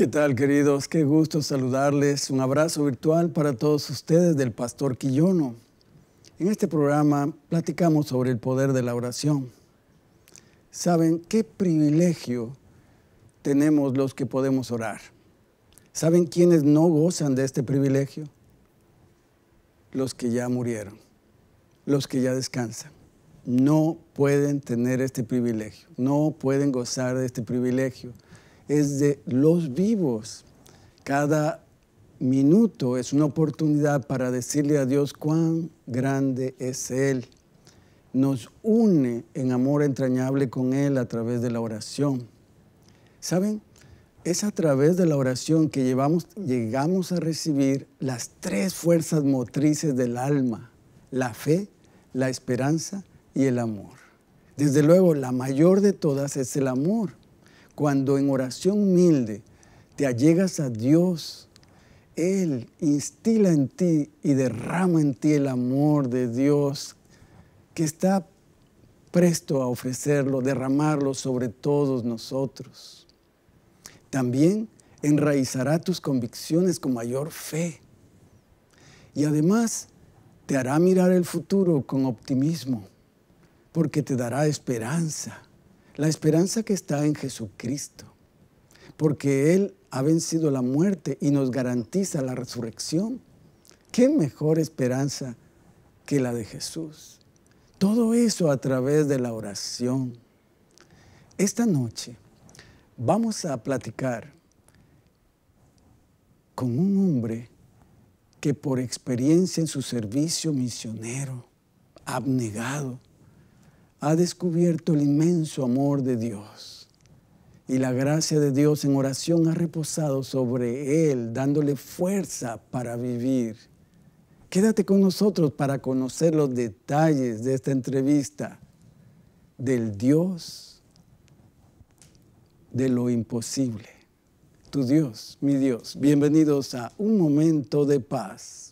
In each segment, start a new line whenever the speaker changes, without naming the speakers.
¿Qué tal, queridos? Qué gusto saludarles. Un abrazo virtual para todos ustedes del Pastor Quillono. En este programa platicamos sobre el poder de la oración. ¿Saben qué privilegio tenemos los que podemos orar? ¿Saben quiénes no gozan de este privilegio? Los que ya murieron, los que ya descansan. No pueden tener este privilegio, no pueden gozar de este privilegio es de los vivos. Cada minuto es una oportunidad para decirle a Dios cuán grande es Él. Nos une en amor entrañable con Él a través de la oración. ¿Saben? Es a través de la oración que llevamos, llegamos a recibir las tres fuerzas motrices del alma, la fe, la esperanza y el amor. Desde luego, la mayor de todas es el amor. Cuando en oración humilde te allegas a Dios, Él instila en ti y derrama en ti el amor de Dios que está presto a ofrecerlo, derramarlo sobre todos nosotros. También enraizará tus convicciones con mayor fe y además te hará mirar el futuro con optimismo, porque te dará esperanza la esperanza que está en Jesucristo, porque Él ha vencido la muerte y nos garantiza la resurrección. ¿Qué mejor esperanza que la de Jesús? Todo eso a través de la oración. Esta noche vamos a platicar con un hombre que por experiencia en su servicio misionero, abnegado, ha descubierto el inmenso amor de Dios. Y la gracia de Dios en oración ha reposado sobre él, dándole fuerza para vivir. Quédate con nosotros para conocer los detalles de esta entrevista del Dios de lo imposible. Tu Dios, mi Dios. Bienvenidos a Un Momento de Paz.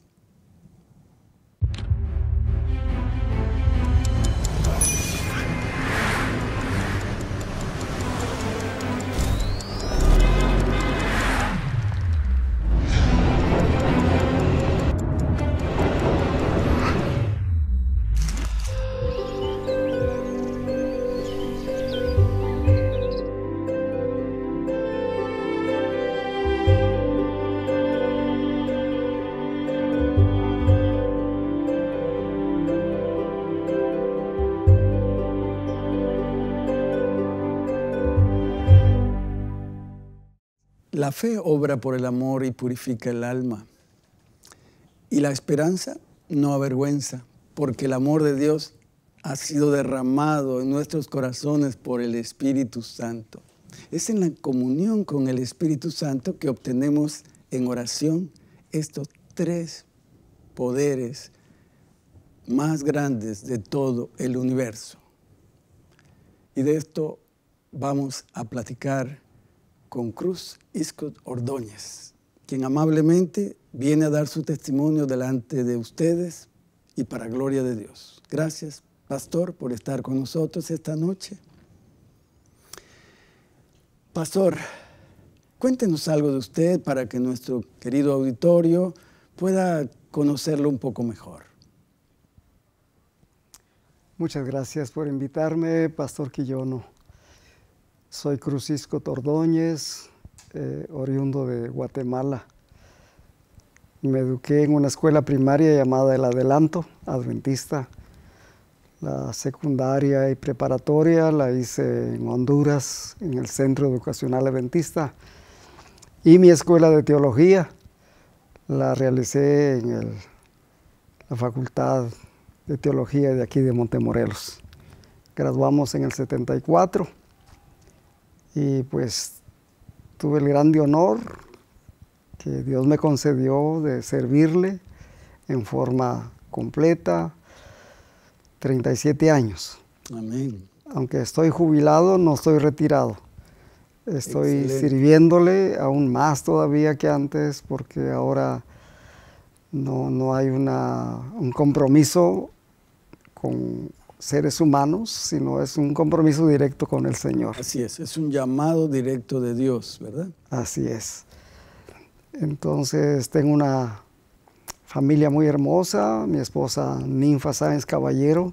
La fe obra por el amor y purifica el alma. Y la esperanza no avergüenza, porque el amor de Dios ha sido derramado en nuestros corazones por el Espíritu Santo. Es en la comunión con el Espíritu Santo que obtenemos en oración estos tres poderes más grandes de todo el universo. Y de esto vamos a platicar con Cruz Iscot Ordóñez, quien amablemente viene a dar su testimonio delante de ustedes y para gloria de Dios. Gracias, pastor, por estar con nosotros esta noche. Pastor, cuéntenos algo de usted para que nuestro querido auditorio pueda conocerlo un
poco mejor. Muchas gracias por invitarme, Pastor Quillono. Soy Crucisco Tordóñez, eh, oriundo de Guatemala. Me eduqué en una escuela primaria llamada El Adelanto, adventista. La secundaria y preparatoria la hice en Honduras, en el Centro Educacional Adventista. Y mi escuela de teología la realicé en la Facultad de Teología de aquí de Montemorelos. Graduamos en el 74 y pues tuve el grande honor que Dios me concedió de servirle en forma completa 37 años. Amén. Aunque estoy jubilado, no estoy retirado. Estoy sirviéndole aún más todavía que antes porque ahora no, hay una, un compromiso con seres humanos, sino es un compromiso directo con el Señor. Así
es, es un llamado directo de Dios, ¿verdad?
Así es. Entonces tengo una familia muy hermosa, mi esposa Ninfa Sáenz Caballero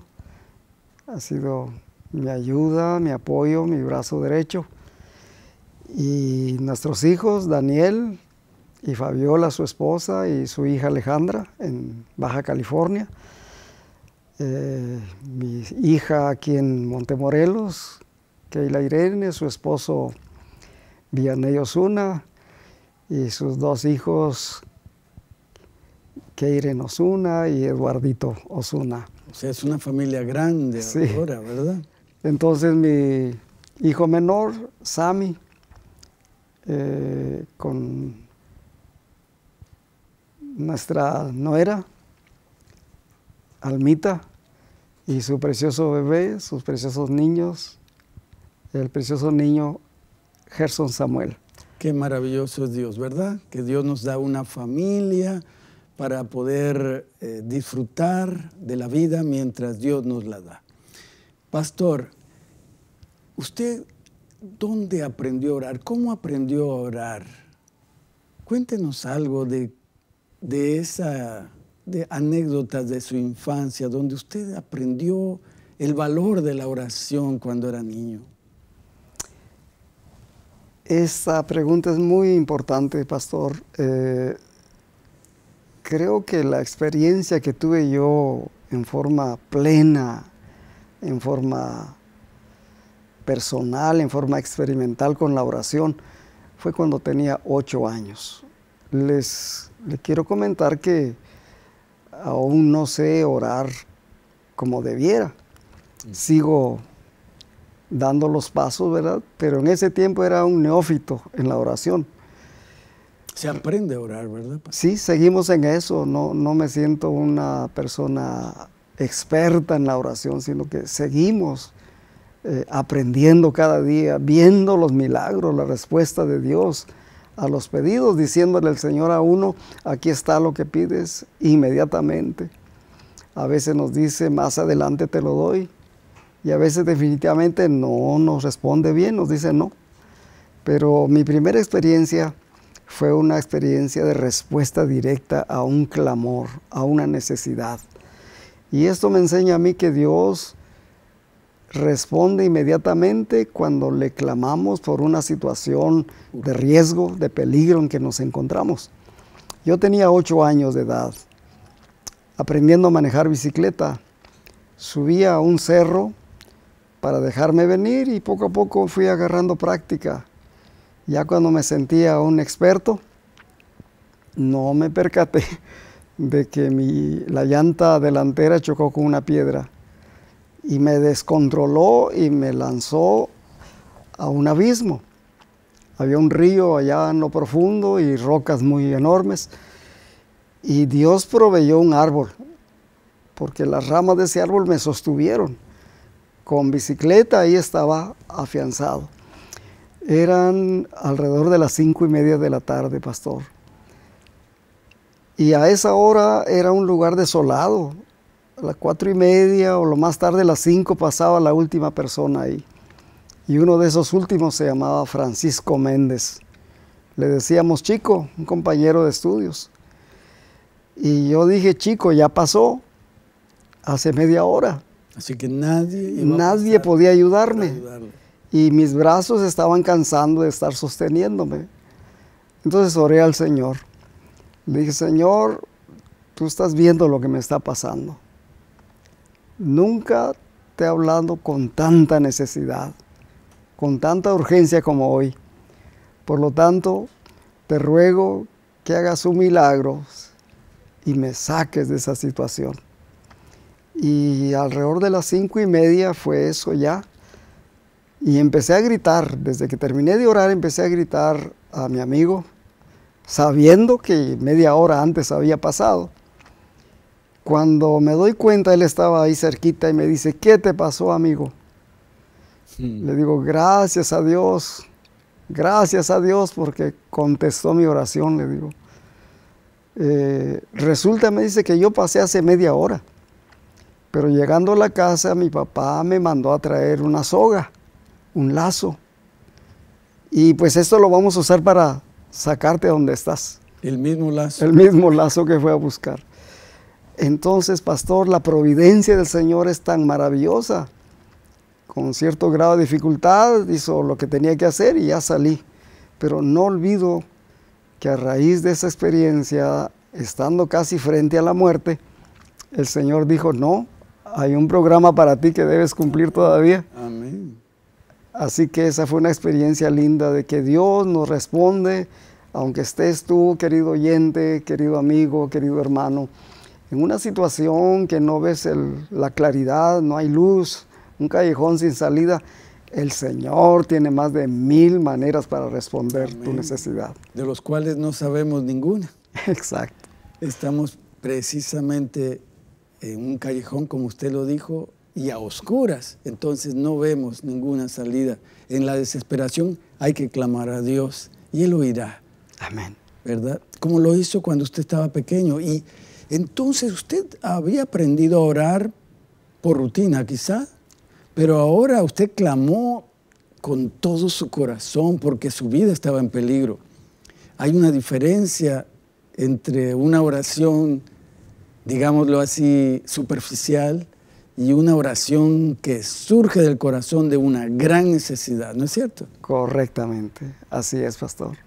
ha sido mi ayuda, mi apoyo, mi brazo derecho. Y nuestros hijos, Daniel y Fabiola, su esposa, y su hija Alejandra, en Baja California. Eh, mi hija aquí en Montemorelos, Keila Irene, su esposo Vianey Osuna y sus dos hijos, Keiren Osuna y Eduardito Osuna.
O sea, es una familia grande ahora, ¿verdad?
Entonces mi hijo menor, Sami, eh, con nuestra nuera, Almita y su precioso bebé, sus preciosos niños, el precioso niño Gerson Samuel. Qué
maravilloso es Dios, ¿verdad? Que Dios nos da una familia para poder eh, disfrutar de la vida mientras Dios nos la da. Pastor, ¿usted dónde aprendió a orar? ¿Cómo aprendió a orar? Cuéntenos algo de esa de anécdotas de su infancia, donde usted aprendió el valor de la oración cuando era niño.
Esta pregunta es muy importante, pastor. Eh, creo que la experiencia que tuve yo en forma plena, en forma personal, en forma experimental con la oración, fue cuando tenía ocho años. les quiero comentar que aún no sé orar como debiera. Mm. Sigo dando los pasos, ¿verdad? Pero en ese tiempo era un neófito en la oración. Se aprende a orar, ¿verdad? Sí, seguimos en eso. No, no me siento una persona experta en la oración, sino que seguimos eh, aprendiendo cada día, viendo los milagros, la respuesta de Dios a los pedidos, diciéndole el Señor a uno, aquí está lo que pides inmediatamente. A veces nos dice, más adelante te lo doy. Y a veces definitivamente no nos responde bien, nos dice no. Pero mi primera experiencia fue una experiencia de respuesta directa a un clamor, a una necesidad. Y esto me enseña a mí que Dios responde inmediatamente cuando le clamamos por una situación de riesgo, de peligro en que nos encontramos. Yo tenía ocho años de edad, aprendiendo a manejar bicicleta. Subía a un cerro para dejarme venir y poco a poco fui agarrando práctica. Ya cuando me sentía un experto, no me percaté de que mi, la llanta delantera chocó con una piedra y me descontroló y me lanzó a un abismo. Había un río allá en lo profundo y rocas muy enormes. Y Dios proveyó un árbol, porque las ramas de ese árbol me sostuvieron. Con bicicleta ahí estaba afianzado. Eran alrededor de las cinco y media de la tarde, pastor. Y a esa hora era un lugar desolado, a las cuatro y media o lo más tarde a las cinco pasaba la última persona ahí. Y uno de esos últimos se llamaba Francisco Méndez. Le decíamos chico, un compañero de estudios. Y yo dije, chico, ya pasó hace media hora. Así que nadie... nadie podía ayudarme. Y mis brazos estaban cansando de estar sosteniéndome. Entonces oré al Señor. Le dije, Señor, tú estás viendo lo que me está pasando. Nunca te he hablado con tanta necesidad, con tanta urgencia como hoy. Por lo tanto, te ruego que hagas un milagro y me saques de esa situación. Y alrededor de las cinco y media fue eso ya. Y empecé a gritar, desde que terminé de orar empecé a gritar a mi amigo, sabiendo que media hora antes había pasado. Cuando me doy cuenta, él estaba ahí cerquita y me dice, ¿qué te pasó, amigo? Hmm. Le digo, gracias a Dios, gracias a Dios porque contestó mi oración, le digo. Eh, resulta, me dice que yo pasé hace media hora, pero llegando a la casa, mi papá me mandó a traer una soga, un lazo. Y pues esto lo vamos a usar para sacarte a donde estás. El mismo lazo. El mismo lazo que fue a buscar. Entonces, pastor, la providencia del Señor es tan maravillosa. Con cierto grado de dificultad hizo lo que tenía que hacer y ya salí. Pero no olvido que a raíz de esa experiencia, estando casi frente a la muerte, el Señor dijo, no, hay un programa para ti que debes cumplir todavía. Amén. Así que esa fue una experiencia linda de que Dios nos responde, aunque estés tú, querido oyente, querido amigo, querido hermano en una situación que no ves la claridad, no hay luz, un callejón sin salida, el Señor tiene más de mil maneras para responder tu necesidad.
De los cuales no sabemos ninguna. Exacto. Estamos precisamente en un callejón, como usted lo dijo, y a oscuras. Entonces no vemos ninguna salida. En la desesperación hay que clamar a Dios y Él oirá. Amén. ¿Verdad? Como lo hizo cuando usted estaba pequeño. Y entonces usted había aprendido a orar por rutina quizá, pero ahora usted clamó con todo su corazón porque su vida estaba en peligro. Hay una diferencia entre una oración, digámoslo así, superficial y una oración que surge del corazón de una gran necesidad, ¿no es cierto? Correctamente, así es, pastor.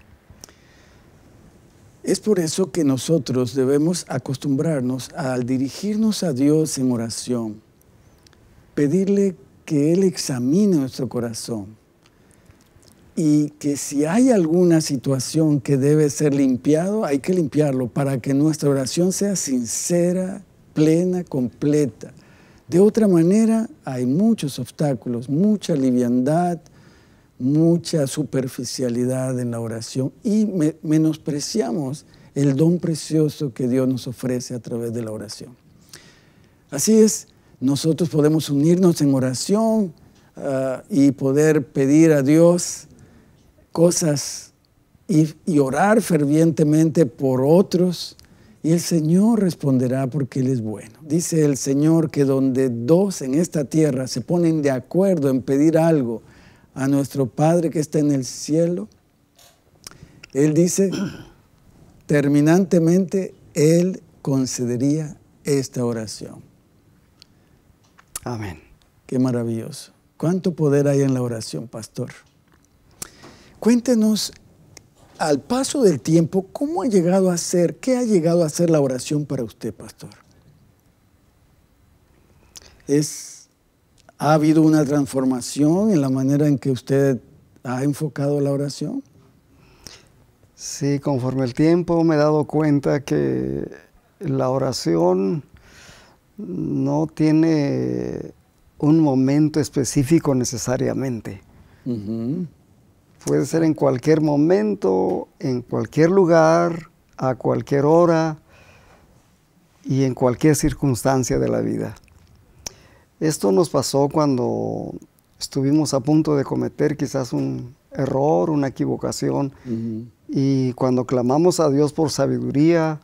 Es por eso que nosotros debemos acostumbrarnos al dirigirnos a Dios en oración, pedirle que Él examine nuestro corazón y que si hay alguna situación que debe ser limpiado, hay que limpiarlo para que nuestra oración sea sincera, plena, completa. De otra manera, hay muchos obstáculos, mucha liviandad, mucha superficialidad en la oración y menospreciamos el don precioso que Dios nos ofrece a través de la oración. Así es, nosotros podemos unirnos en oración ah, y poder pedir a Dios cosas y orar fervientemente por otros y el Señor responderá porque Él es bueno. Dice el Señor que donde dos en esta tierra se ponen de acuerdo en pedir algo, a nuestro Padre que está en el cielo, Él dice, terminantemente Él concedería esta oración. Amén. Qué maravilloso. ¿Cuánto poder hay en la oración, pastor? Cuéntenos, al paso del tiempo, ¿cómo ha llegado a ser, qué ha llegado a ser la oración para usted, pastor? Es ¿Ha habido una transformación
en la manera en que usted ha enfocado la oración? Sí, conforme el tiempo me he dado cuenta que la oración no tiene un momento específico necesariamente. Puede ser en cualquier momento, en cualquier lugar, a cualquier hora y en cualquier circunstancia de la vida. Esto nos pasó cuando estuvimos a punto de cometer quizás un error, una equivocación, y cuando clamamos a Dios por sabiduría,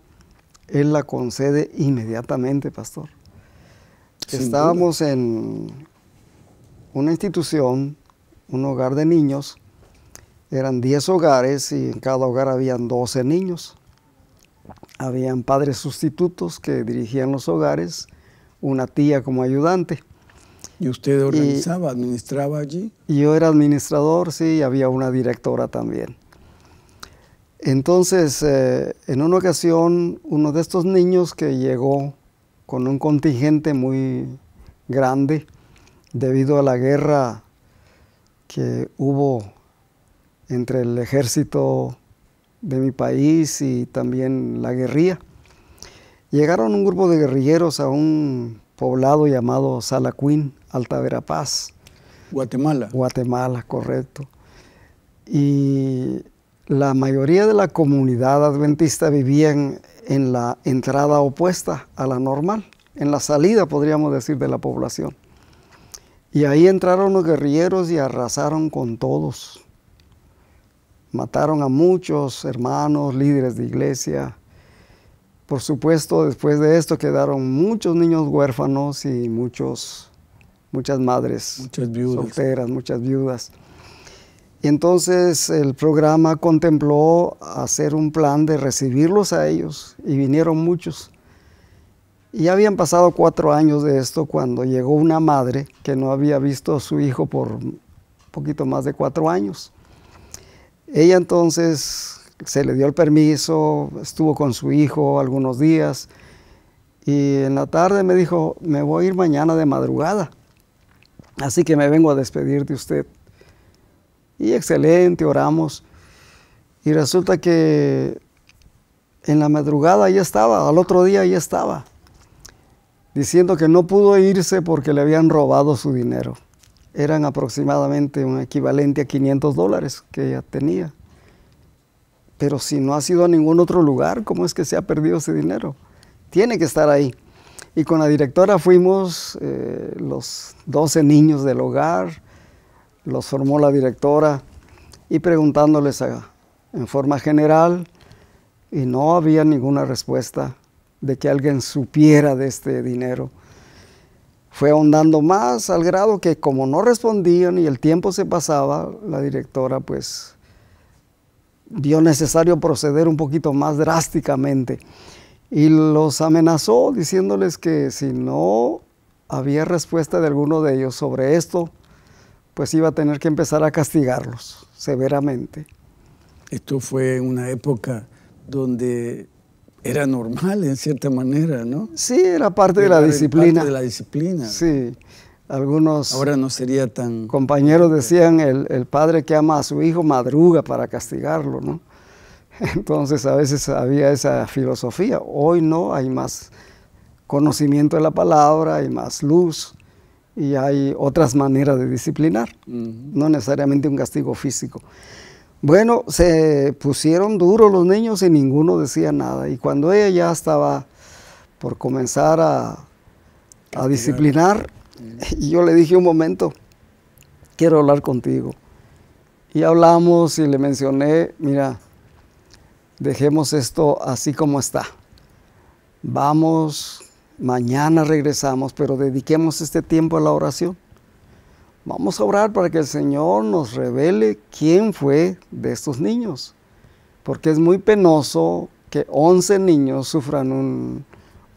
Él la concede inmediatamente, pastor. Estábamos en una institución, un hogar de niños, eran 10 hogares y en cada hogar habían 12 niños. Habían padres sustitutos que dirigían los hogares una tía como ayudante. ¿Y usted organizaba,
administraba allí?
Yo era administrador, sí, y había una directora también. Entonces, eh, en una ocasión, uno de estos niños que llegó con un contingente muy grande debido a la guerra que hubo entre el ejército de mi país y también la guerrilla. Llegaron un grupo de guerrilleros a un poblado llamado Salacuín, Alta Verapaz. Guatemala. Guatemala, correcto. Y la mayoría de la comunidad adventista vivían en la entrada opuesta a la normal, en la salida, podríamos decir, de la población. Y ahí entraron los guerrilleros y arrasaron con todos. Mataron a muchos hermanos, líderes de iglesia, por supuesto, después de esto quedaron muchos niños huérfanos y muchos, muchas madres muchas viudas. solteras, muchas viudas. Y entonces el programa contempló hacer un plan de recibirlos a ellos y vinieron muchos. Y habían pasado cuatro años de esto cuando llegó una madre que no había visto a su hijo por un poquito más de cuatro años. Ella entonces se le dio el permiso, estuvo con su hijo algunos días y en la tarde me dijo, me voy a ir mañana de madrugada, así que me vengo a despedir de usted. Y excelente, oramos. Y resulta que en la madrugada ya estaba, al otro día ya estaba, diciendo que no pudo irse porque le habían robado su dinero. Eran aproximadamente un equivalente a 500 dólares que ella tenía. Pero si no ha sido a ningún otro lugar, ¿cómo es que se ha perdido ese dinero? Tiene que estar ahí. Y con la directora fuimos eh, los 12 niños del hogar, los formó la directora y preguntándoles ah, en forma general y no había ninguna respuesta de que alguien supiera de este dinero. Fue ahondando más al grado que como no respondían y el tiempo se pasaba, la directora pues vio necesario proceder un poquito más drásticamente y los amenazó diciéndoles que si no había respuesta de alguno de ellos sobre esto, pues iba a tener que empezar a castigarlos severamente. Esto fue una época
donde era normal en cierta manera, ¿no?
Sí, era parte de la disciplina. de la disciplina. Sí. Algunos compañeros decían, el, padre que ama a su hijo madruga para castigarlo, ¿no? Entonces a veces había esa filosofía. Hoy no, hay más conocimiento de la palabra, hay más luz y hay otras maneras de disciplinar, no necesariamente un castigo físico. Bueno, se pusieron duros los niños y ninguno decía nada. Y cuando ella ya estaba por comenzar a disciplinar, Y yo le dije un momento, quiero hablar contigo. Y hablamos y le mencioné, mira, dejemos esto así como está. Vamos, mañana regresamos, pero dediquemos este tiempo a la oración. Vamos a orar para que el Señor nos revele quién fue de estos niños. Porque es muy penoso que 11 niños sufran un,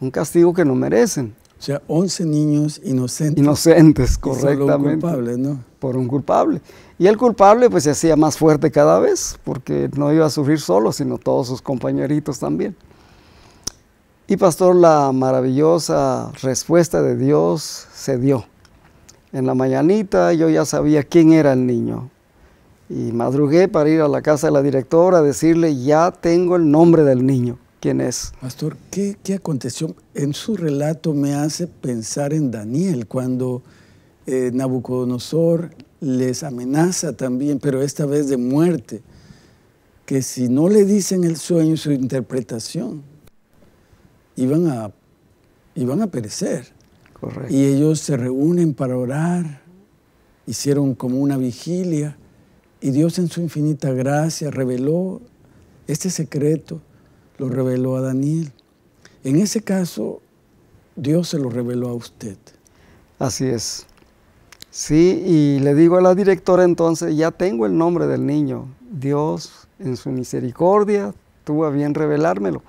un castigo que no merecen. O sea, 11 niños inocentes. Inocentes, correctamente. Un culpable, ¿no? Por un culpable. Y el culpable pues se hacía más fuerte cada vez, porque no iba a sufrir solo, sino todos sus compañeritos también. Y pastor, la maravillosa respuesta de Dios se dio. En la mañanita yo ya sabía quién era el niño. Y madrugué para ir a la casa de la directora a decirle, ya tengo el nombre del niño quién es.
Pastor, ¿qué, ¿qué, aconteció? En su relato me hace pensar en Daniel, cuando eh, Nabucodonosor les amenaza también, pero esta vez de muerte, que si no le dicen el sueño, su interpretación, iban a, iban a perecer. Correcto. Y ellos se reúnen para orar, hicieron como una vigilia, y Dios en su infinita gracia reveló este secreto lo reveló a Daniel. En ese caso,
Dios se lo reveló a usted. Así es. Sí, y le digo a la directora entonces, ya tengo el nombre del niño. Dios, en su misericordia, tuvo a bien revelármelo.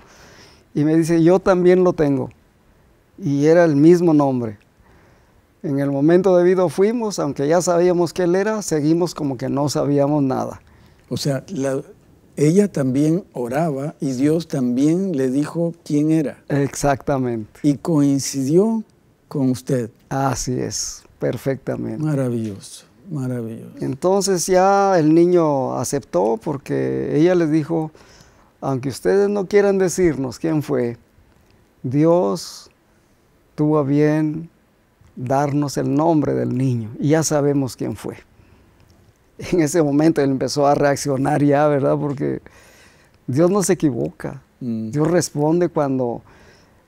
Y me dice, yo también lo tengo. Y era el mismo nombre. En el momento debido fuimos, aunque ya sabíamos que él era, seguimos como que no sabíamos nada. O sea, la, ella también
oraba y Dios también le dijo quién era. Exactamente. Y coincidió
con usted. Así es, perfectamente. Maravilloso, maravilloso. Entonces ya el niño aceptó porque ella le dijo, aunque ustedes no quieran decirnos quién fue, Dios tuvo a bien darnos el nombre del niño y ya sabemos quién fue. en ese momento él empezó a reaccionar ya, ¿verdad? Porque Dios no se equivoca. Mm. Dios responde cuando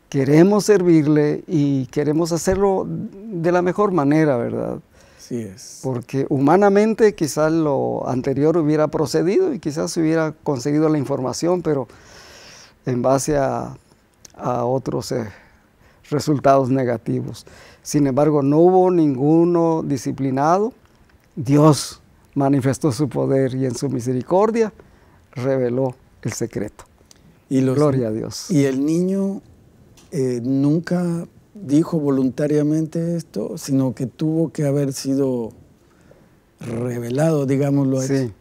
queremos servirle y queremos hacerlo de la mejor manera, ¿verdad? Sí es. Porque humanamente quizás lo anterior hubiera procedido y quizás hubiera conseguido la información, pero en base a, otros eh, resultados negativos. Sin embargo, no hubo ninguno disciplinado. Dios manifestó su poder y en su misericordia reveló el secreto. Y Gloria a Dios.
Y el niño eh, nunca dijo voluntariamente esto, sino que tuvo que haber sido
revelado, digámoslo así. Sí.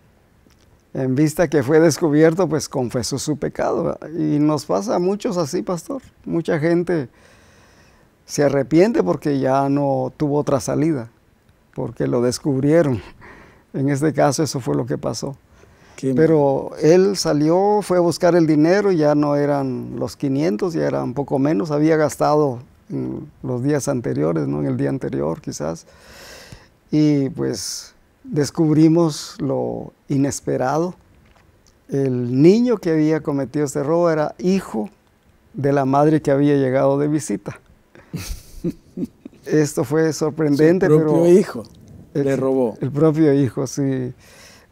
En vista que fue descubierto, pues confesó su pecado. Y nos pasa a muchos así, pastor. Mucha gente se arrepiente porque ya no tuvo otra salida, porque lo descubrieron. En este caso eso fue lo que pasó. Pero él salió, fue a buscar el dinero, ya no eran los 500, ya eran poco menos, había gastado en los días anteriores, ¿no? en el día anterior quizás. Y pues descubrimos lo inesperado. El niño que había cometido este robo era hijo de la madre que había llegado de visita. Esto fue sorprendente, Su propio pero hijo. El, Le robó. El propio hijo, sí.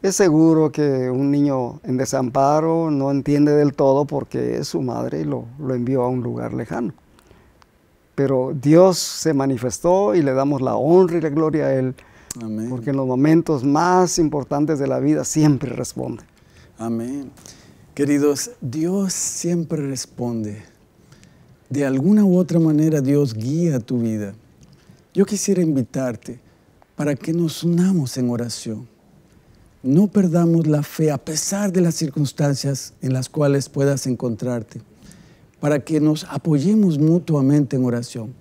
Es seguro que un niño en desamparo no entiende del todo porque su madre lo, lo envió a un lugar lejano. Pero Dios se manifestó y le damos la honra y la gloria a Él. Porque en los momentos más importantes de la vida siempre responde.
Amén. Queridos, Dios siempre responde. De alguna u otra manera Dios guía tu vida. Yo quisiera invitarte para que nos unamos en oración. No perdamos la fe a pesar de las circunstancias en las cuales puedas encontrarte, para que nos apoyemos mutuamente en oración.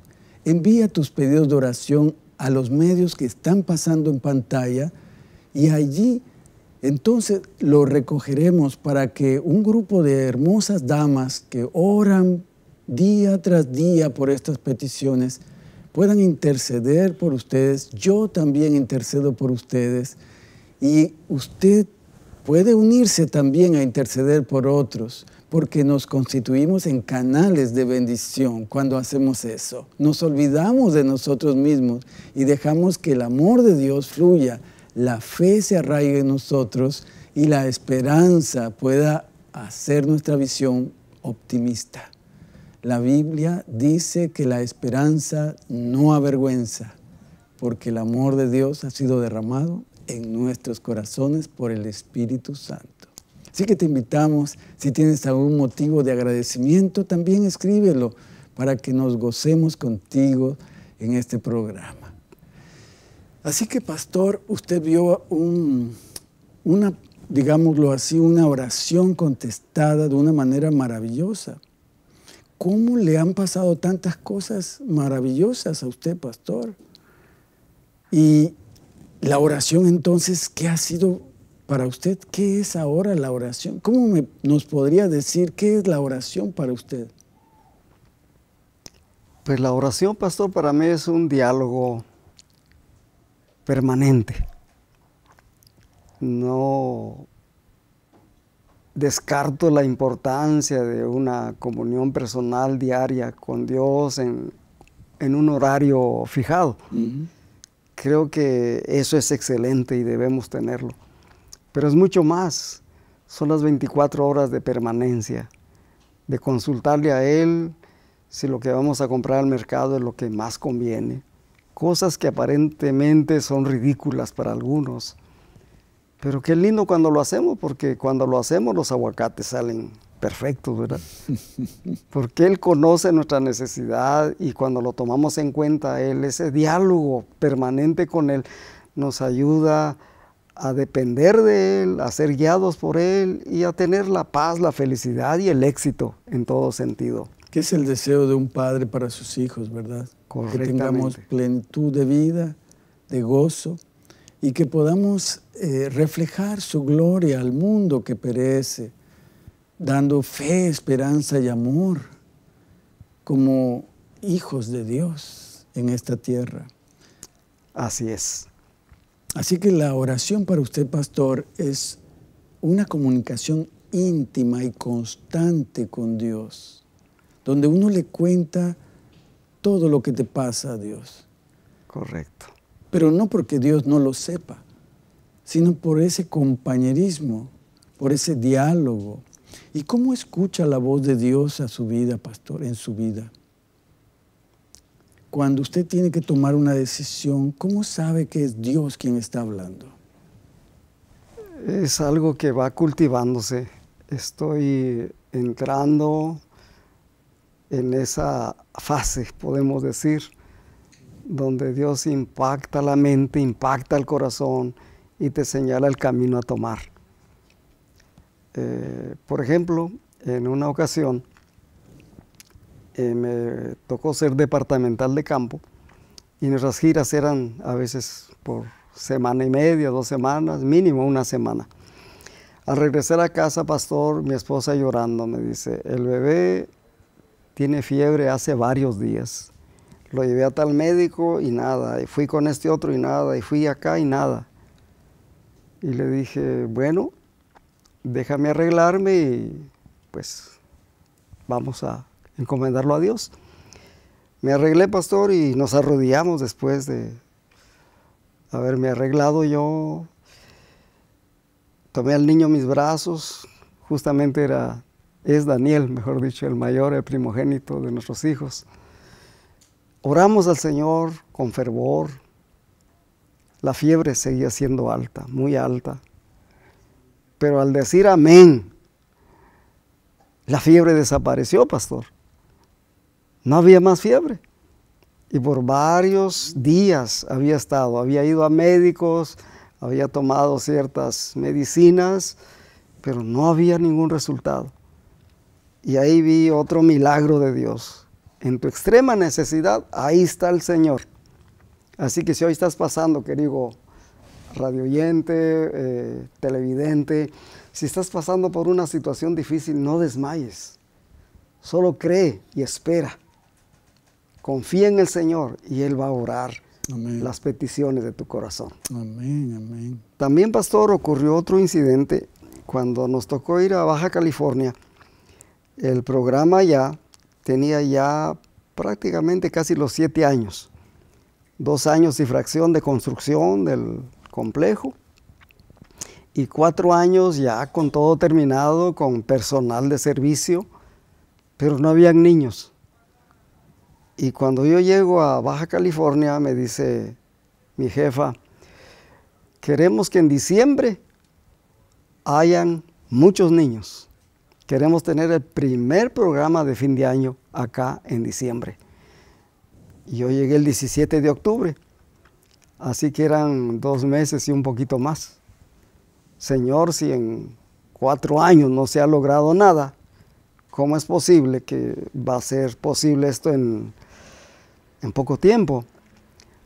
Envía tus pedidos de oración a los medios que están pasando en pantalla y allí entonces lo recogeremos para que un grupo de hermosas damas que oran día tras día por estas peticiones, puedan interceder por ustedes. Yo también intercedo por ustedes. Y usted puede unirse también a interceder por otros, porque nos constituimos en canales de bendición cuando hacemos eso. Nos olvidamos de nosotros mismos y dejamos que el amor de Dios fluya, la fe se arraigue en nosotros y la esperanza pueda hacer nuestra visión optimista. La Biblia dice que la esperanza no avergüenza, porque el amor de Dios ha sido derramado en nuestros corazones por el Espíritu Santo. Así que te invitamos, si tienes algún motivo de agradecimiento, también escríbelo para que nos gocemos contigo en este programa. Así que, pastor, usted vio una, digámoslo así, una oración contestada de una manera maravillosa. ¿Cómo le han pasado tantas cosas maravillosas a usted, pastor? Y la oración entonces, ¿qué ha sido para usted? ¿Qué es ahora la oración? ¿Cómo nos podría
decir qué es la oración para usted? Pues la oración, pastor, para mí es un diálogo permanente. No descarto la importancia de una comunión personal diaria con Dios en, en un horario fijado. Creo que eso es excelente y debemos tenerlo. Pero es mucho más. Son las 24 horas de permanencia, de consultarle a Él si lo que vamos a comprar al mercado es lo que más conviene. Cosas que aparentemente son ridículas para algunos, pero qué lindo cuando lo hacemos, porque cuando lo hacemos los aguacates salen perfectos, ¿verdad? Porque Él conoce nuestra necesidad y cuando lo tomamos en cuenta, Él, ese diálogo permanente con Él nos ayuda a depender de Él, a ser guiados por Él y a tener la paz, la felicidad y el éxito en todo sentido.
¿Qué es el deseo de un padre para sus hijos, ¿verdad?
Que tengamos plenitud de vida, de gozo y que
podamos eh, reflejar su gloria al mundo que perece, dando fe, esperanza y amor como hijos de Dios en esta tierra. Así es. Así que la oración para usted, pastor, es una comunicación íntima y constante con Dios, donde uno le cuenta todo lo que te pasa a Dios. Correcto pero no porque Dios no lo sepa, sino por ese compañerismo, por ese diálogo. ¿Y cómo escucha la voz de Dios a su vida, pastor, en su vida? Cuando usted tiene que tomar una decisión, ¿cómo sabe que es Dios quien está hablando?
Es algo que va cultivándose. Estoy entrando en esa fase, podemos decir, donde Dios impacta la mente, impacta el corazón y te señala el camino a tomar. Eh, por ejemplo, en una ocasión eh, me tocó ser departamental de campo y nuestras giras eran a veces por semana y media, dos semanas, mínimo una semana. Al regresar a casa, pastor, mi esposa llorando me dice, el bebé tiene fiebre hace varios días. Lo llevé a tal médico y nada, y fui con este otro y nada, y fui acá y nada. Y le dije, bueno, déjame arreglarme y pues vamos a encomendarlo a Dios. Me arreglé, pastor, y nos arrodillamos después de haberme arreglado yo. Tomé al niño en mis brazos, justamente era, es Daniel, mejor dicho, el mayor, el primogénito de nuestros hijos. Oramos al Señor con fervor. La fiebre seguía siendo alta, muy alta. Pero al decir amén, la fiebre desapareció, pastor. No había más fiebre. Y por varios días había estado, había ido a médicos, había tomado ciertas medicinas, pero no había ningún resultado. Y ahí vi otro milagro de Dios en tu extrema necesidad, ahí está el Señor. Así que si hoy estás pasando, querido radioyente, eh, televidente, si estás pasando por una situación difícil, no desmayes. Solo cree y espera. Confía en el Señor y Él va a orar las peticiones de tu corazón.
Amén, amén.
También, pastor, ocurrió otro incidente cuando nos tocó ir a Baja California. El programa ya tenía ya prácticamente casi los siete años, dos años y fracción de construcción del complejo y cuatro años ya con todo terminado, con personal de servicio, pero no habían niños. Y cuando yo llego a Baja California, me dice mi jefa, queremos que en diciembre hayan muchos niños. Queremos tener el primer programa de fin de año acá en diciembre. Yo llegué el 17 de octubre, así que eran dos meses y un poquito más. Señor, si en cuatro años no se ha logrado nada, ¿cómo es posible que va a ser posible esto en, en poco tiempo?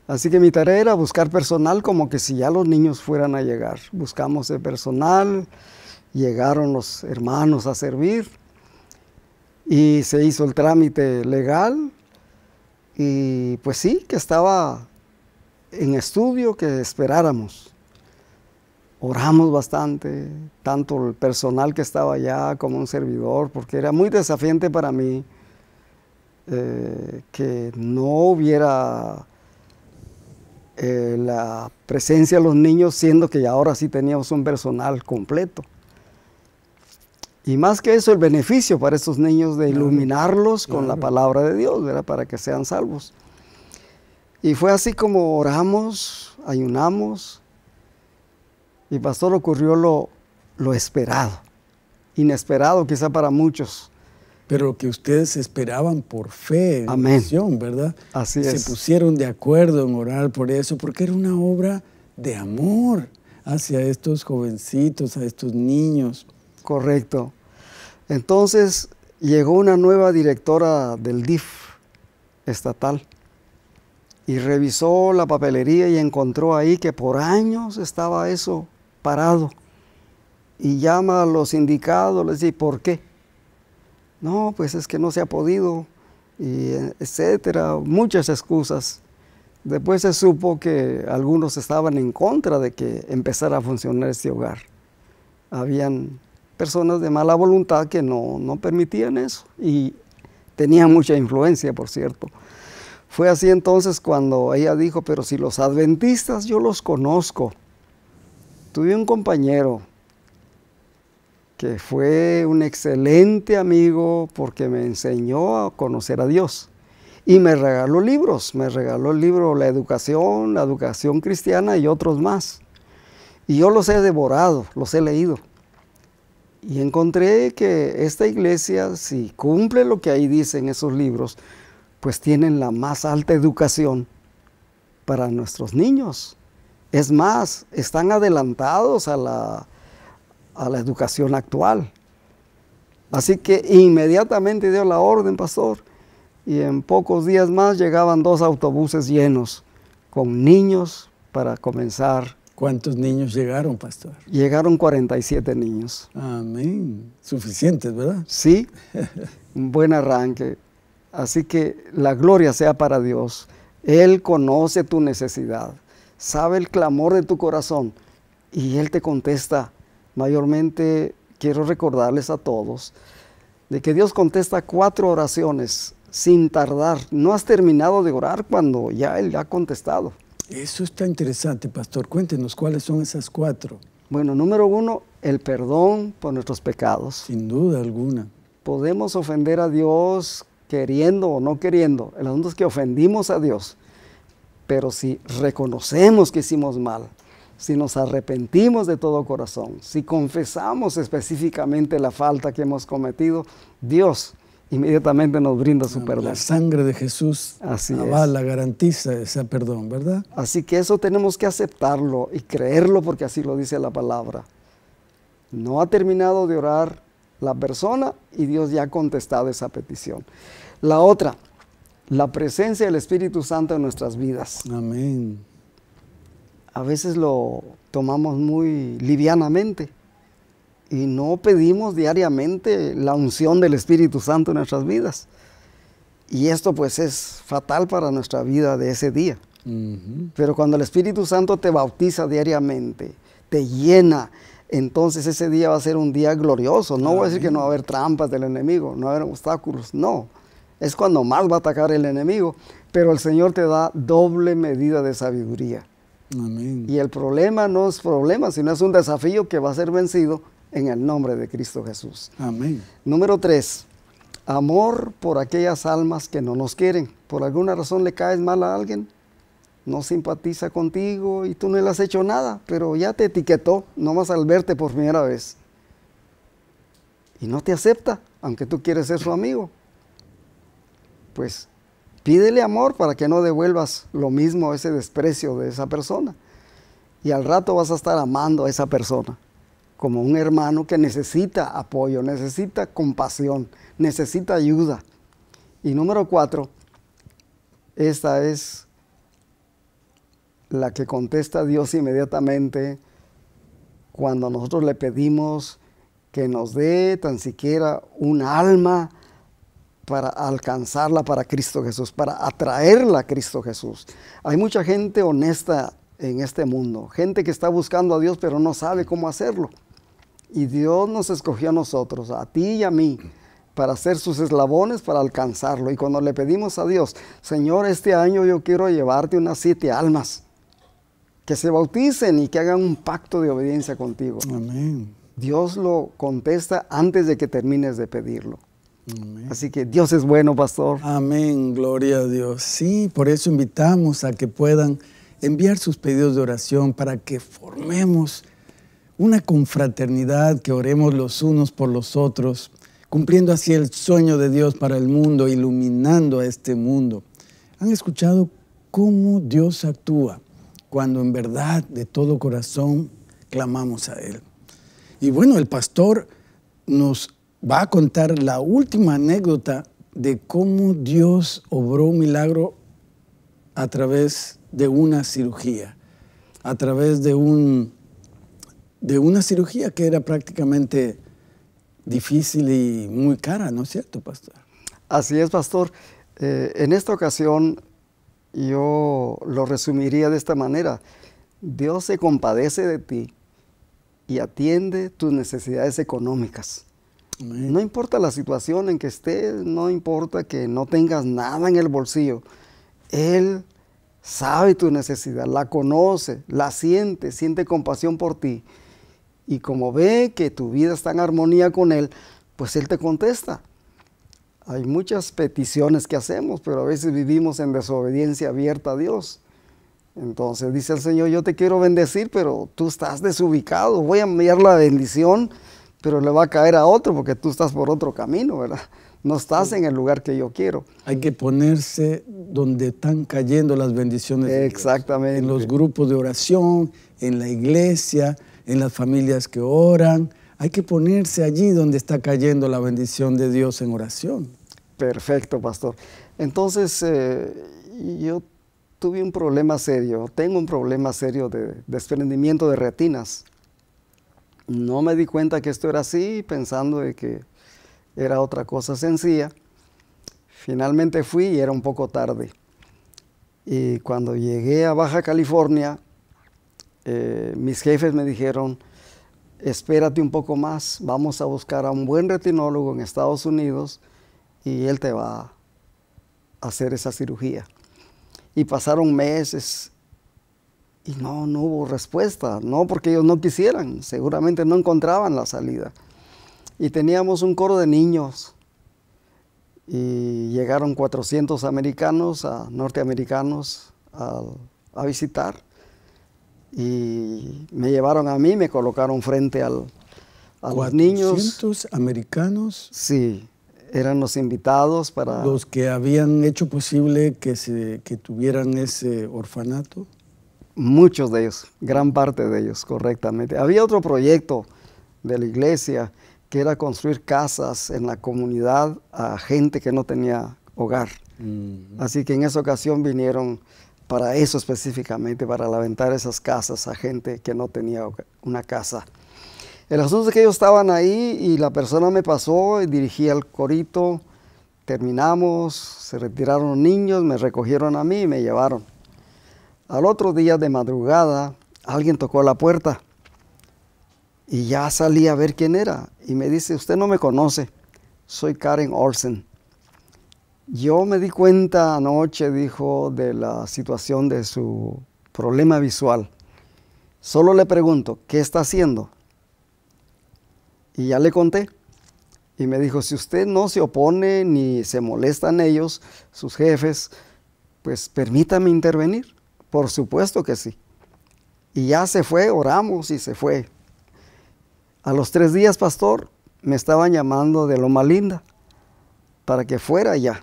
Así que mi tarea era buscar personal como que si ya los niños fueran a llegar. Buscamos el personal, llegaron los hermanos a servir y se hizo el trámite legal y pues sí, que estaba en estudio, que esperáramos. Oramos bastante, tanto el personal que estaba allá como un servidor, porque era muy desafiante para mí eh, que no hubiera eh, la presencia de los niños, siendo que ya ahora sí teníamos un personal completo. Y más que eso, el beneficio para estos niños de iluminarlos con la palabra de Dios, ¿verdad? Para que sean salvos. Y fue así como oramos, ayunamos, y pastor ocurrió lo, lo esperado, inesperado quizá para muchos. Pero que ustedes esperaban por fe, Amén. Oración, ¿verdad?
Así es. Se pusieron de acuerdo en orar por eso, porque era una obra de amor
hacia estos jovencitos, a estos niños. Correcto. Entonces llegó una nueva directora del DIF estatal y revisó la papelería y encontró ahí que por años estaba eso parado. Y llama a los sindicados, les dice, ¿por qué? No, pues es que no se ha podido, y etcétera, muchas excusas. Después se supo que algunos estaban en contra de que empezara a funcionar este hogar. Habían personas de mala voluntad que no, permitían eso y tenían mucha influencia, por cierto. Fue así entonces cuando ella dijo, pero si los adventistas yo los conozco. Tuve un compañero que fue un excelente amigo porque me enseñó a conocer a Dios. Y me regaló libros, me regaló el libro La Educación, La Educación Cristiana y otros más. Y yo los he devorado, los he leído. Y encontré que esta iglesia, si cumple lo que ahí dicen esos libros, pues tienen la más alta educación para nuestros niños. Es más, están adelantados a la, a la educación actual. Así que inmediatamente dio la orden, pastor, y en pocos días más llegaban dos autobuses llenos con niños para comenzar ¿Cuántos niños llegaron, pastor? Llegaron 47 niños. Amén. Suficientes, ¿verdad? Sí. Un buen arranque. Así que la gloria sea para Dios. Él conoce tu necesidad, sabe el clamor de tu corazón y Él te contesta. Mayormente quiero recordarles a todos de que Dios contesta cuatro oraciones sin tardar. No has terminado de orar cuando ya Él ha contestado.
Eso está interesante, pastor. Cuéntenos cuáles son esas
cuatro. Bueno, número uno, el perdón por nuestros pecados. Sin duda alguna. Podemos ofender a Dios queriendo o no queriendo. El asunto es que ofendimos a Dios. Pero si reconocemos que hicimos mal, si nos arrepentimos de todo corazón, si confesamos específicamente la falta que hemos cometido, Dios inmediatamente nos brinda su perdón. La sangre de Jesús Así avala,
garantiza ese perdón, ¿verdad?
Así que eso tenemos que aceptarlo y creerlo porque así lo dice la palabra. No ha terminado de orar la persona y Dios ya ha contestado esa petición. La otra, la presencia del Espíritu Santo en nuestras vidas. Amén. A veces lo tomamos muy livianamente y no pedimos diariamente la unción del Espíritu Santo en nuestras vidas. Y esto pues es fatal para nuestra vida de ese día. Pero cuando el Espíritu Santo te bautiza diariamente, te llena, entonces ese día va a ser un día glorioso. No voy a decir que no va a haber trampas del enemigo, no va a haber obstáculos, no. Es cuando más va a atacar el enemigo, pero el Señor te da doble medida de sabiduría. Y el problema no es problema, sino es un desafío que va a ser vencido en el nombre de Cristo Jesús. Amén. Número tres, amor por aquellas almas que no nos quieren. Por alguna razón le caes mal a alguien, no simpatiza contigo y tú no le has hecho nada, pero ya te etiquetó nomás al verte por primera vez. Y no te acepta, aunque tú quieres ser su amigo. Pues pídele amor para que no devuelvas lo mismo, ese desprecio de esa persona. Y al rato vas a estar amando a esa persona como un hermano que necesita apoyo, necesita compasión, necesita ayuda. Y número cuatro, esta es la que contesta Dios inmediatamente cuando nosotros le pedimos que nos dé tan siquiera un alma para alcanzarla para Cristo Jesús, para atraerla a Cristo Jesús. Hay mucha gente honesta en este mundo, gente que está buscando a Dios pero no sabe cómo hacerlo. Y Dios nos escogió a nosotros, a ti y a mí, para ser sus eslabones, para alcanzarlo. Y cuando le pedimos a Dios, Señor, este año yo quiero llevarte unas siete almas, que se bauticen y que hagan un pacto de obediencia contigo. Amén. Dios lo contesta antes de que termines de pedirlo. Amén. Así que
Dios es bueno, pastor. Amén, gloria a Dios. Sí, por eso invitamos a que puedan enviar sus pedidos de oración para que formemos una confraternidad que oremos los unos por los otros, cumpliendo así el sueño de Dios para el mundo, iluminando a este mundo. ¿Han escuchado cómo Dios actúa cuando en verdad de todo corazón clamamos a Él? Y bueno, el pastor nos va a contar la última anécdota de cómo Dios obró un milagro a través de una cirugía, a través de un de una cirugía que era prácticamente difícil y muy
cara, ¿no es cierto, pastor? Así es, pastor. Eh, en esta ocasión yo lo resumiría de esta manera. Dios se compadece de ti y atiende tus necesidades económicas. No importa la situación en que estés, no importa que no tengas nada en el bolsillo. Él sabe tu necesidad, la conoce, la siente, siente compasión por ti y como ve que tu vida está en armonía con Él, pues Él te contesta. Hay muchas peticiones que hacemos, pero a veces vivimos en desobediencia abierta a Dios. Entonces dice el Señor, yo te quiero bendecir, pero tú estás desubicado. Voy a enviar la bendición, pero le va a caer a otro porque tú estás por otro camino, ¿verdad? No estás en el lugar que yo quiero.
Hay que ponerse donde están cayendo las bendiciones. Exactamente. De Dios, en los grupos de oración, en la iglesia, en las familias que oran. Hay que ponerse allí donde está cayendo la bendición
de Dios en oración. Perfecto, pastor. Entonces, eh, yo tuve un problema serio, tengo un problema serio de desprendimiento de retinas. No me di cuenta que esto era así, pensando de que era otra cosa sencilla. Finalmente fui y era un poco tarde. Y cuando llegué a Baja California, eh, mis jefes me dijeron, espérate un poco más, vamos a buscar a un buen retinólogo en Estados Unidos y él te va a hacer esa cirugía. Y pasaron meses y no, no hubo respuesta, no porque ellos no quisieran, seguramente no encontraban la salida. Y teníamos un coro de niños y llegaron 400 americanos, norteamericanos a visitar y me llevaron a mí, me colocaron frente al, a los niños. ¿400 americanos? Sí, eran los invitados para... ¿Los
que habían hecho posible que, se, que
tuvieran ese orfanato? Muchos de ellos, gran parte de ellos, correctamente. Había otro proyecto de la iglesia que era construir casas en la comunidad a gente que no tenía hogar. Mm. Así que en esa ocasión vinieron para eso específicamente, para aventar esas casas a gente que no tenía una casa. El asunto es que ellos estaban ahí y la persona me pasó, y dirigí al corito, terminamos, se retiraron niños, me recogieron a mí y me llevaron. Al otro día de madrugada, alguien tocó la puerta y ya salí a ver quién era y me dice, usted no me conoce, soy Karen Olsen. Yo me di cuenta anoche, dijo, de la situación de su problema visual. Solo le pregunto, ¿qué está haciendo? Y ya le conté. Y me dijo, si usted no se opone ni se molestan ellos, sus jefes, pues permítame intervenir. Por supuesto que sí. Y ya se fue, oramos y se fue. A los tres días, pastor, me estaban llamando de Loma Linda para que fuera ya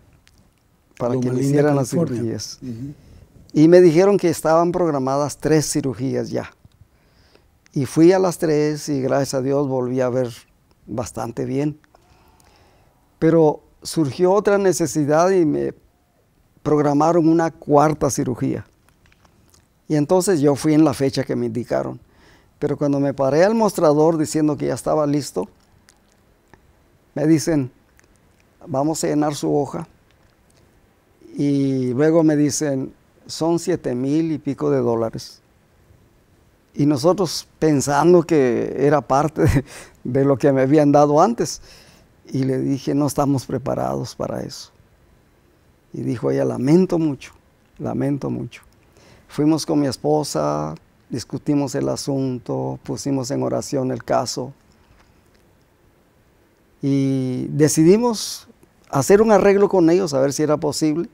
para que me hicieran las cirugías. Y me dijeron que estaban programadas tres cirugías ya. Y fui a las tres y gracias a Dios volví a ver bastante bien. Pero surgió otra necesidad y me programaron una cuarta cirugía. Y entonces yo fui en la fecha que me indicaron. Pero cuando me paré al mostrador diciendo que ya estaba listo, me dicen, vamos a llenar su hoja y luego me dicen, son siete mil y pico de dólares. Y nosotros pensando que era parte de, de lo que me habían dado antes. Y le dije, no estamos preparados para eso. Y dijo ella, lamento mucho, lamento mucho. Fuimos con mi esposa, discutimos el asunto, pusimos en oración el caso y decidimos hacer un arreglo con ellos a ver si era posible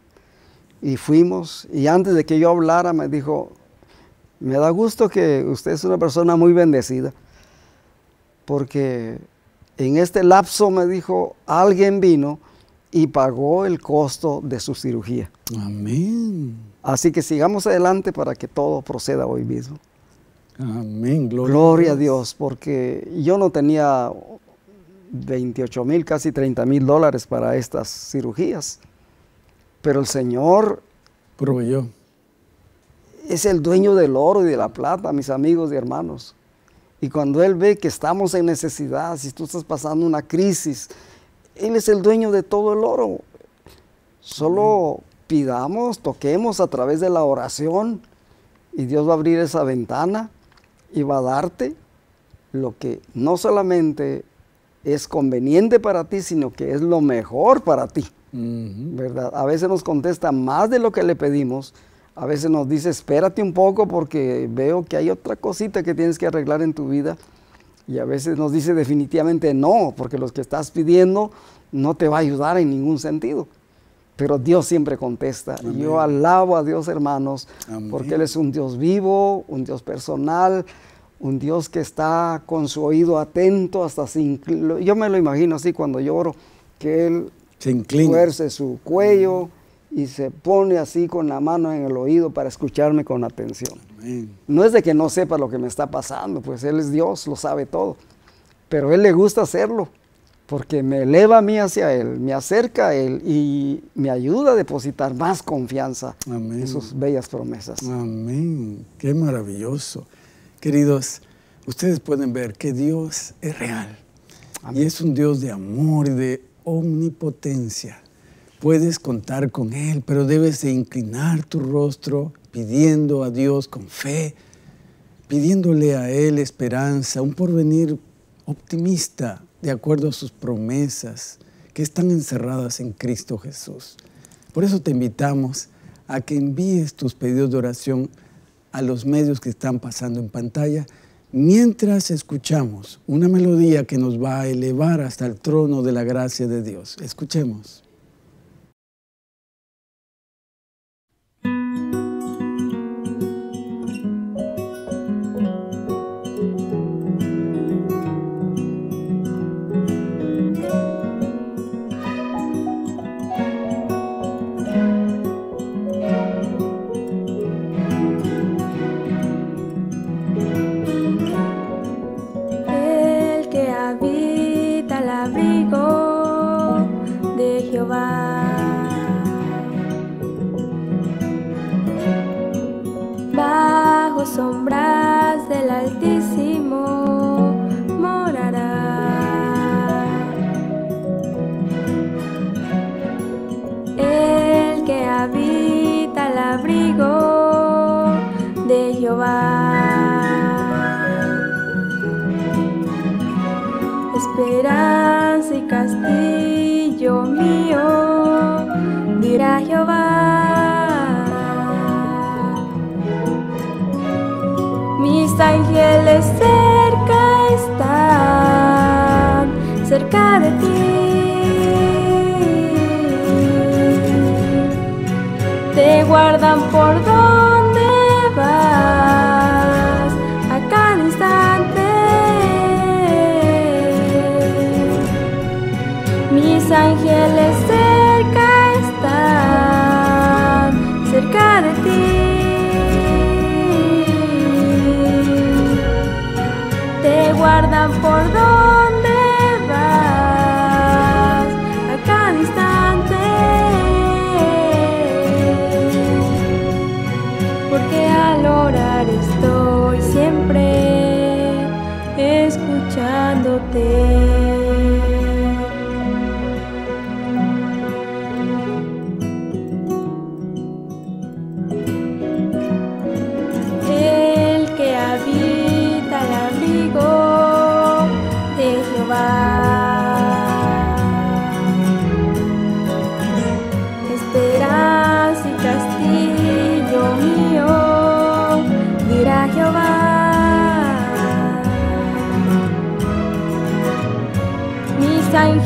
y fuimos. Y antes de que yo hablara me dijo, me da gusto que usted es una persona muy bendecida, porque en este lapso, me dijo, alguien vino y pagó el costo de su cirugía. Amén. Así que sigamos adelante para que todo proceda hoy mismo.
Amén,
gloria, gloria a Dios, porque yo no tenía 28 mil, casi 30 mil dólares para estas cirugías. Pero el Señor proveyó. Es el dueño del oro y de la plata, mis amigos y hermanos. Y cuando Él ve que estamos en necesidad, si tú estás pasando una crisis, Él es el dueño de todo el oro. Solo pidamos, toquemos a través de la oración y Dios va a abrir esa ventana y va a darte lo que no solamente es conveniente para ti, sino que es lo mejor para ti. ¿Verdad? A veces nos contesta más de lo que le pedimos, a veces nos dice, espérate un poco porque veo que hay otra cosita que tienes que arreglar en tu vida. Y a veces nos dice definitivamente no, porque los que estás pidiendo no te va a ayudar en ningún sentido. Pero Dios siempre contesta. Yo alabo a Dios, hermanos, porque Él es un Dios vivo, un Dios personal, un Dios que está con su oído atento hasta sin... Yo me lo imagino así cuando lloro, que Él se inclina. su cuello y se pone así con la mano en el oído para escucharme con atención. Amén. No es de que no sepa lo que me está pasando, pues Él es Dios, lo sabe todo. Pero Él le gusta hacerlo porque me eleva a mí hacia Él, me acerca a Él y me ayuda a depositar más confianza en sus bellas promesas.
Amén. Qué maravilloso. Queridos, ustedes pueden ver que Dios es real. Y es un Dios de amor y de omnipotencia. Puedes contar con Él, pero debes de inclinar tu rostro pidiendo a Dios con fe, pidiéndole a Él esperanza, un porvenir optimista de acuerdo a sus promesas que están encerradas en Cristo Jesús. Por eso te invitamos a que envíes tus pedidos de oración a los medios que están pasando en pantalla, mientras escuchamos una melodía que nos va a elevar hasta el trono de la gracia de Dios. Escuchemos.
Jehová. Mis ángeles cerca están, cerca de ti. Te guardan por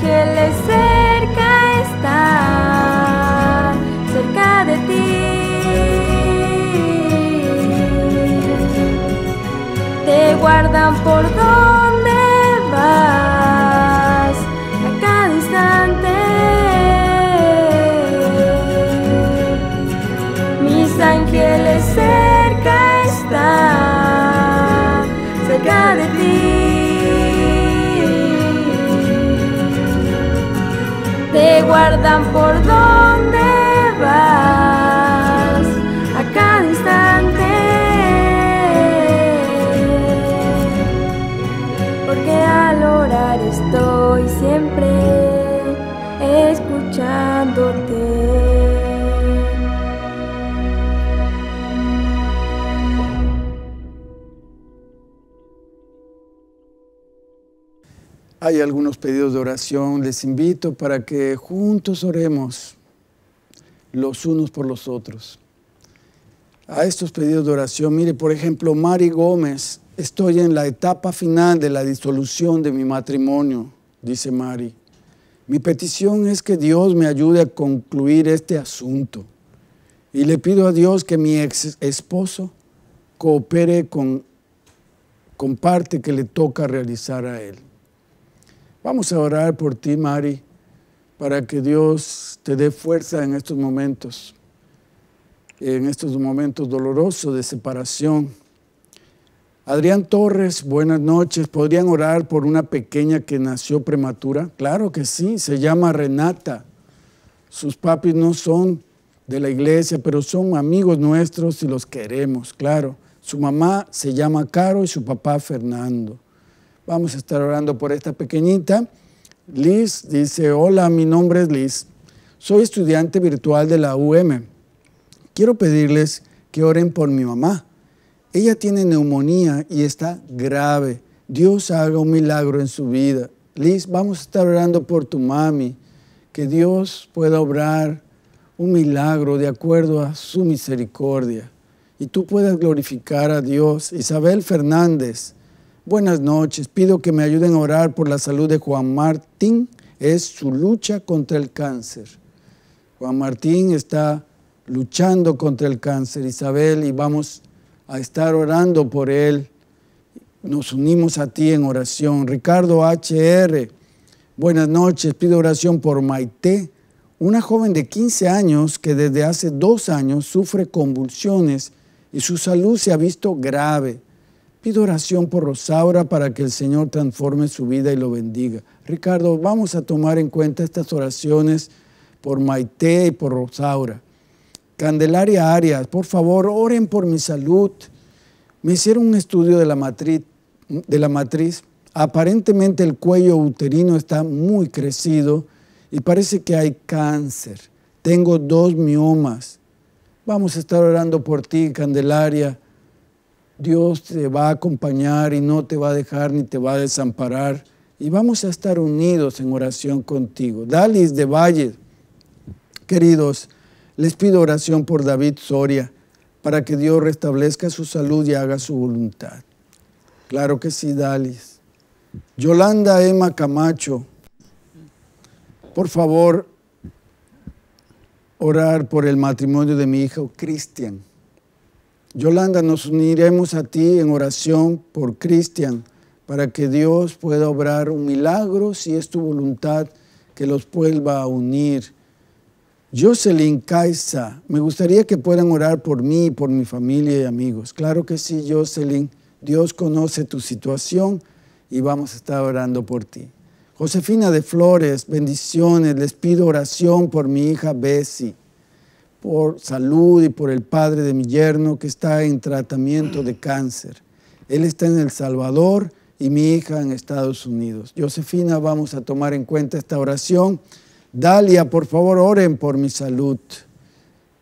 que les tampoco.
algunos pedidos de oración, les invito para que juntos oremos los unos por los otros. A estos pedidos de oración, mire, por ejemplo, Mari Gómez, estoy en la etapa final de la disolución de mi matrimonio, dice Mari. Mi petición es que Dios me ayude a concluir este asunto. Y le pido a Dios que mi ex esposo coopere con, con parte que le toca realizar a él. Vamos a orar por ti, Mari, para que Dios te dé fuerza en estos momentos, en estos momentos dolorosos de separación. Adrián Torres, buenas noches. ¿Podrían orar por una pequeña que nació prematura? Claro que sí, se llama Renata. Sus papis no son de la iglesia, pero son amigos nuestros y los queremos, claro. Su mamá se llama Caro y su papá Fernando. Vamos a estar orando por esta pequeñita. Liz dice, hola, mi nombre es Liz. Soy estudiante virtual de la UM. Quiero pedirles que oren por mi mamá. Ella tiene neumonía y está grave. Dios haga un milagro en su vida. Liz, vamos a estar orando por tu mami. Que Dios pueda obrar un milagro de acuerdo a su misericordia. Y tú puedas glorificar a Dios. Isabel Fernández Buenas noches, pido que me ayuden a orar por la salud de Juan Martín, es su lucha contra el cáncer. Juan Martín está luchando contra el cáncer, Isabel, y vamos a estar orando por él. Nos unimos a ti en oración. Ricardo HR, buenas noches, pido oración por Maite, una joven de 15 años que desde hace dos años sufre convulsiones y su salud se ha visto grave. Pido oración por Rosaura para que el Señor transforme su vida y lo bendiga. Ricardo, vamos a tomar en cuenta estas oraciones por Maite y por Rosaura. Candelaria Arias, por favor, oren por mi salud. Me hicieron un estudio de la matriz. De la matriz. Aparentemente el cuello uterino está muy crecido y parece que hay cáncer. Tengo dos miomas. Vamos a estar orando por ti, Candelaria. Dios te va a acompañar y no te va a dejar ni te va a desamparar. Y vamos a estar unidos en oración contigo. Dalis de Valle, queridos, les pido oración por David Soria para que Dios restablezca su salud y haga su voluntad. Claro que sí, Dalis. Yolanda Emma Camacho, por favor, orar por el matrimonio de mi hijo Cristian. Yolanda, nos uniremos a ti en oración por Cristian, para que Dios pueda obrar un milagro si es tu voluntad que los vuelva a unir. Jocelyn Caiza, me gustaría que puedan orar por mí, por mi familia y amigos. Claro que sí, Jocelyn, Dios conoce tu situación y vamos a estar orando por ti. Josefina de Flores, bendiciones, les pido oración por mi hija Bessie por salud y por el padre de mi yerno que está en tratamiento de cáncer. Él está en El Salvador y mi hija en Estados Unidos. Josefina, vamos a tomar en cuenta esta oración. Dalia, por favor, oren por mi salud.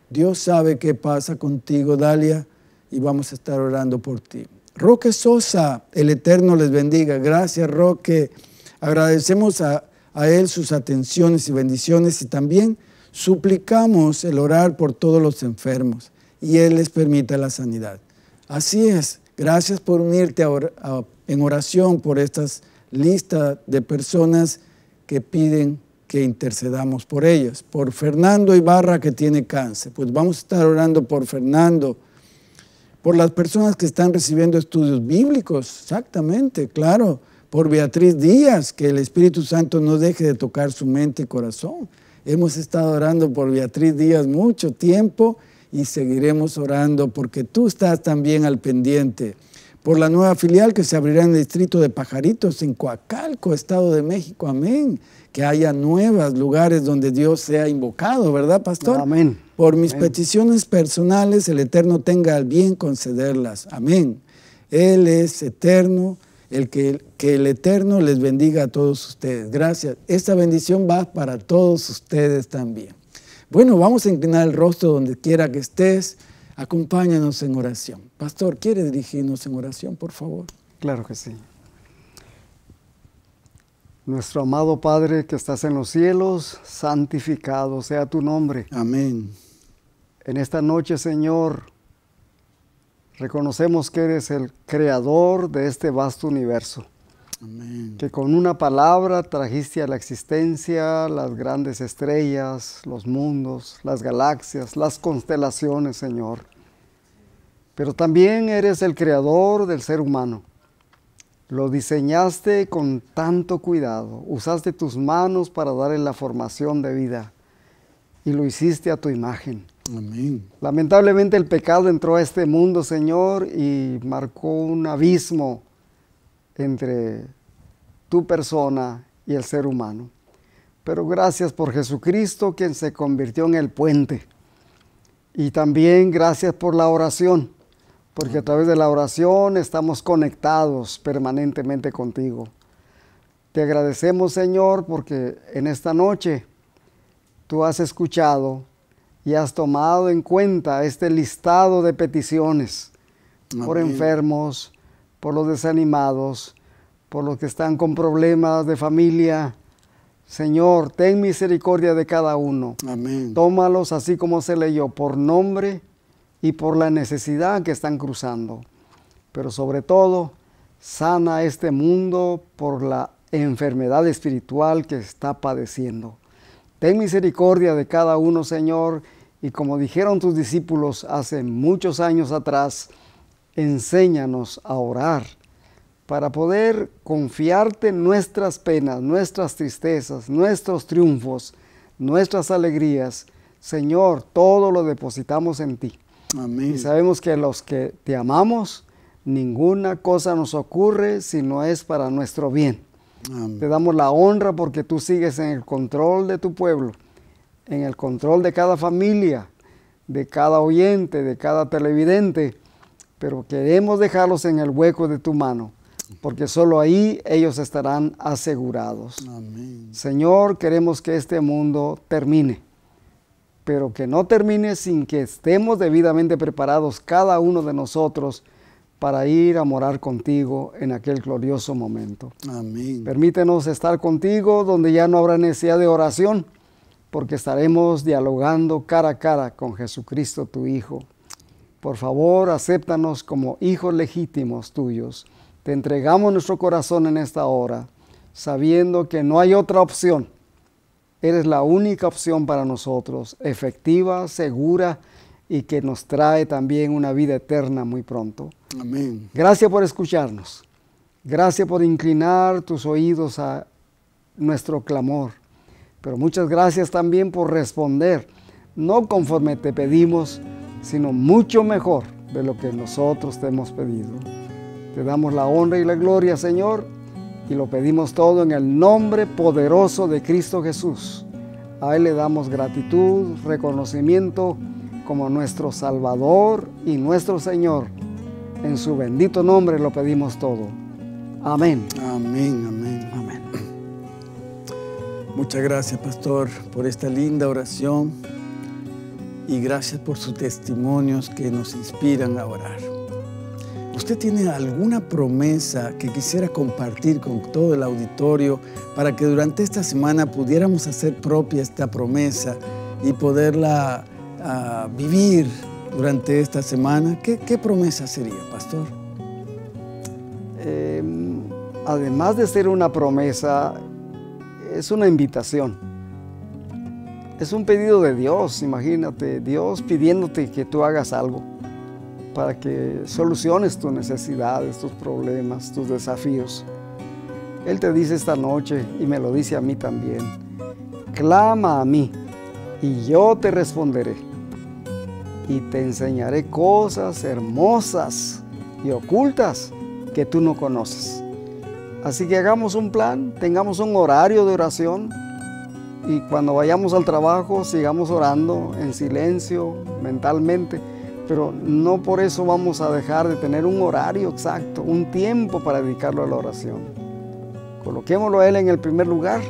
Dios sabe qué pasa contigo, Dalia, y vamos a estar orando por ti. Roque Sosa, el Eterno les bendiga. Gracias, Roque. Agradecemos a, a él sus atenciones y bendiciones y también suplicamos el orar por todos los enfermos y Él les permita la sanidad. Así es, gracias por unirte en oración por estas listas de personas que piden que intercedamos por ellas. Por Fernando Ibarra que tiene cáncer, pues vamos a estar orando por Fernando, por las personas que están recibiendo estudios bíblicos, exactamente, claro, por Beatriz Díaz, que el Espíritu Santo no deje de tocar su mente y corazón Hemos estado orando por Beatriz Díaz mucho tiempo y seguiremos orando porque tú estás también al pendiente. Por la nueva filial que se abrirá en el distrito de Pajaritos, en Coacalco, Estado de México. Amén. Que haya nuevos lugares donde Dios sea invocado, ¿verdad, pastor? Amén. Por mis peticiones personales, el Eterno tenga el bien concederlas. Amén. Él es eterno el que, el Eterno les bendiga a todos ustedes. Gracias. Esta bendición va para todos ustedes también. Bueno, vamos a inclinar el rostro donde quiera que estés. Acompáñanos en oración. Pastor, ¿quiere dirigirnos en oración, por favor? Claro que sí.
Nuestro amado Padre que estás en los cielos, santificado sea tu nombre. Amén. En esta noche, Señor, Reconocemos que eres el creador de este vasto universo. Que con una palabra trajiste a la existencia las grandes estrellas, los mundos, las galaxias, las constelaciones, Señor. Pero también eres el creador del ser humano. Lo diseñaste con tanto cuidado. Usaste tus manos para darle la formación de vida. Y lo hiciste a tu imagen. Amén. Lamentablemente el pecado entró a este mundo, Señor, y marcó un abismo entre tu persona y el ser humano. Pero gracias por Jesucristo, quien se convirtió en el puente. Y también gracias por la oración, porque a través de la oración estamos conectados permanentemente contigo. Te agradecemos, Señor, porque en esta noche tú has escuchado y has tomado en cuenta este listado de peticiones por enfermos, por los desanimados, por los que están con problemas de familia. Señor, ten misericordia de cada uno. Amén. Tómalos así como se leyó, por nombre y por la necesidad que están cruzando. Pero sobre todo, sana este mundo por la enfermedad espiritual que está padeciendo. Ten misericordia de cada uno, Señor y como dijeron tus discípulos hace muchos años atrás, enséñanos a orar para poder confiarte nuestras penas, nuestras tristezas, nuestros triunfos, nuestras alegrías. Señor, todo lo depositamos en ti. Y sabemos que los que te amamos, ninguna cosa nos ocurre si no es para nuestro bien. Te damos la honra porque tú sigues en el control de tu pueblo en el control de cada familia, de cada oyente, de cada televidente, pero queremos dejarlos en el hueco de tu mano, porque solo ahí ellos estarán asegurados. Amén. Señor, queremos que este mundo termine, pero que no termine sin que estemos debidamente preparados cada uno de nosotros para ir a morar contigo en aquel glorioso momento. Amén. Permítenos estar contigo donde ya no habrá necesidad de oración, porque estaremos dialogando cara a cara con Jesucristo tu Hijo. Por favor, acéptanos como hijos legítimos tuyos. Te entregamos nuestro corazón en esta hora, sabiendo que no hay otra opción. Eres la única opción para nosotros, efectiva, segura y que nos trae también una vida eterna muy pronto. Amén. Gracias por escucharnos. Gracias por inclinar tus oídos a nuestro clamor pero muchas gracias también por responder, no conforme te pedimos, sino mucho mejor de lo que nosotros te hemos pedido. Te damos la honra y la gloria, Señor, y lo pedimos todo en el nombre poderoso de Cristo Jesús. A Él le damos gratitud, reconocimiento como nuestro Salvador y nuestro Señor. En su bendito nombre lo pedimos todo. Amén.
Amén, amén. amén. Muchas gracias, pastor, por esta linda oración y gracias por sus testimonios que nos inspiran a orar. ¿Usted tiene alguna promesa que quisiera compartir con todo el auditorio para que durante esta semana pudiéramos hacer propia esta promesa y poderla ah, vivir durante esta
semana? ¿Qué, promesa sería, pastor? Em, además de ser una promesa, es una invitación. Es un pedido de Dios, imagínate, Dios pidiéndote que tú hagas algo para que soluciones tus necesidades, tus problemas, tus desafíos. Él te dice esta noche y me lo dice a mí también, clama a mí y yo te responderé y te enseñaré cosas hermosas y ocultas que tú no conoces. Así que hagamos un plan, tengamos un horario de oración y cuando vayamos al trabajo sigamos orando en silencio, mentalmente, pero no por eso vamos a dejar de tener un horario exacto, un tiempo para dedicarlo a la oración. Coloquémoslo a Él en el primer lugar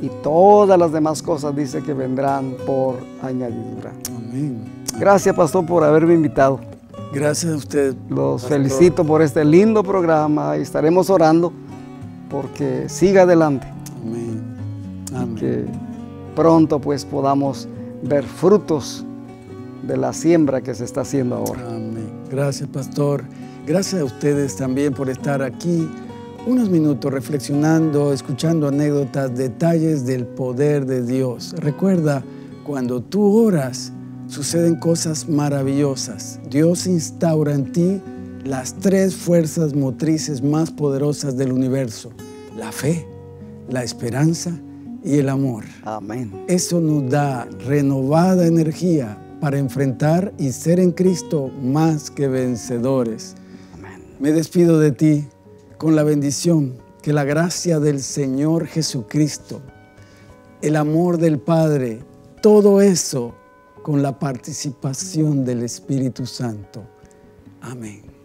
y todas las demás cosas dice que vendrán por añadidura. Amén. Gracias, pastor, por haberme invitado.
Gracias a usted. Los felicito
por este lindo programa y estaremos orando porque siga adelante. Amén. Amén. Que pronto pues podamos ver frutos de la siembra que se está haciendo ahora. Amén.
Gracias, pastor. Gracias a ustedes también por estar aquí unos minutos reflexionando, escuchando anécdotas, detalles del poder de Dios. Recuerda, cuando tú oras, suceden cosas maravillosas. Dios instaura en ti las tres fuerzas motrices más poderosas del universo, la fe, la esperanza y el amor. Amén. Eso nos da renovada energía para enfrentar y ser en Cristo más que vencedores. Amén. Me despido de ti con la bendición que la gracia del Señor Jesucristo, el amor del Padre, todo eso con la participación del Espíritu Santo. Amén.